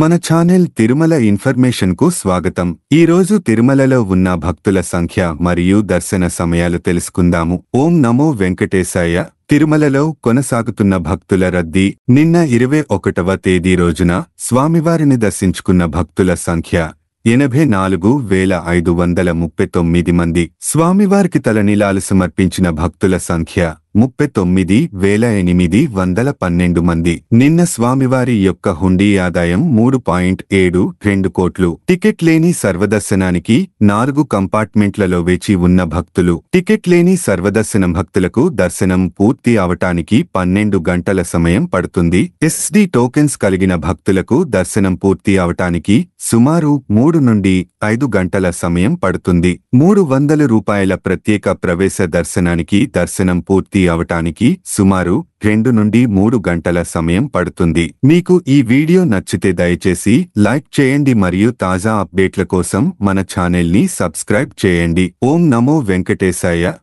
మన ఛానల్ తిరుమల ఇన్ఫర్మేషన్కు స్వాగతం ఈరోజు తిరుమలలో ఉన్న భక్తుల సంఖ్య మరియు దర్శన సమయాలు తెలుసుకుందాము ఓం నమో వెంకటేశాయ తిరుమలలో కొనసాగుతున్న భక్తుల రద్దీ నిన్న ఇరవై ఒకటవ తేదీ రోజున స్వామివారిని దర్శించుకున్న భక్తుల సంఖ్య ఎనభై నాలుగు వేల ఐదు వందల ముప్పై తొమ్మిది మంది స్వామివారికి తలనీలాలు సమర్పించిన భక్తుల సంఖ్య ముప్పై తొమ్మిది వేల ఎనిమిది వందల పన్నెండు మంది నిన్న స్వామివారి యొక్క హుండీ ఆదాయం మూడు పాయింట్ ఏడు రెండు కోట్లు టికెట్ లేని సర్వదర్శనానికి నాలుగు కంపార్ట్మెంట్లలో వేచి ఉన్న భక్తులు టికెట్ లేని సర్వదర్శనం భక్తులకు దర్శనం పూర్తి అవటానికి పన్నెండు గంటల సమయం పడుతుంది ఎస్డి టోకెన్స్ కలిగిన భక్తులకు దర్శనం పూర్తి అవటానికి సుమారు మూడు నుండి ఐదు గంటల సమయం పడుతుంది మూడు వందల రూపాయల ప్రత్యేక ప్రవేశ దర్శనానికి దర్శనం పూర్తి అవటానికి సుమారు రెండు నుండి మూడు గంటల సమయం పడుతుంది మీకు ఈ వీడియో నచ్చితే దయచేసి లైక్ చేయండి మరియు తాజా అప్డేట్ల కోసం మన ఛానల్ని సబ్స్క్రైబ్ చేయండి ఓం నమో వెంకటేశాయ